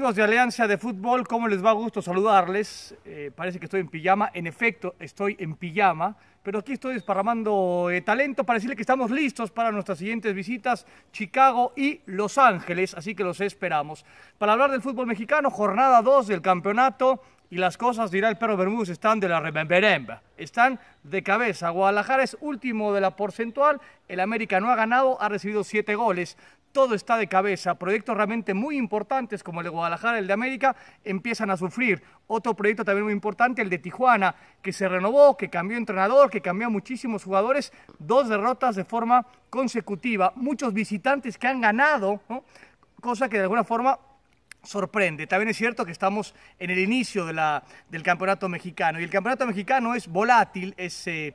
amigos de Alianza de Fútbol, ¿cómo les va? a Gusto saludarles. Eh, parece que estoy en pijama. En efecto, estoy en pijama. Pero aquí estoy desparramando eh, talento para decirle que estamos listos para nuestras siguientes visitas, Chicago y Los Ángeles, así que los esperamos. Para hablar del fútbol mexicano, jornada 2 del campeonato, y las cosas, dirá el perro Bermúdez, están de la rememberemba, están de cabeza. Guadalajara es último de la porcentual, el América no ha ganado, ha recibido siete goles todo está de cabeza. Proyectos realmente muy importantes como el de Guadalajara, el de América, empiezan a sufrir. Otro proyecto también muy importante, el de Tijuana, que se renovó, que cambió entrenador, que cambió a muchísimos jugadores, dos derrotas de forma consecutiva. Muchos visitantes que han ganado, cosa que de alguna forma sorprende. También es cierto que estamos en el inicio del campeonato mexicano y el campeonato mexicano es volátil, es... Eh,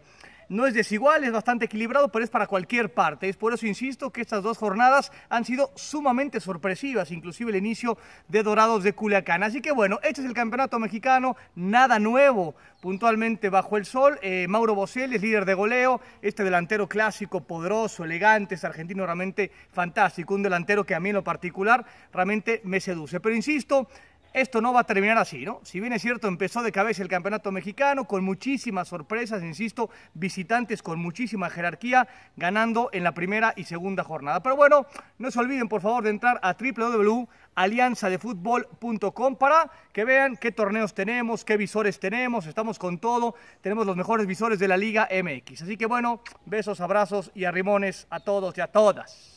no es desigual, es bastante equilibrado, pero es para cualquier parte. Es por eso, insisto, que estas dos jornadas han sido sumamente sorpresivas, inclusive el inicio de Dorados de Culiacán. Así que bueno, este es el campeonato mexicano, nada nuevo, puntualmente bajo el sol. Eh, Mauro Bosel es líder de goleo, este delantero clásico, poderoso, elegante, es argentino realmente fantástico, un delantero que a mí en lo particular realmente me seduce. Pero insisto, esto no va a terminar así, ¿no? Si bien es cierto, empezó de cabeza el campeonato mexicano con muchísimas sorpresas, insisto, visitantes con muchísima jerarquía, ganando en la primera y segunda jornada. Pero bueno, no se olviden por favor de entrar a www.alianzadefutbol.com para que vean qué torneos tenemos, qué visores tenemos, estamos con todo, tenemos los mejores visores de la Liga MX. Así que bueno, besos, abrazos y arrimones a todos y a todas.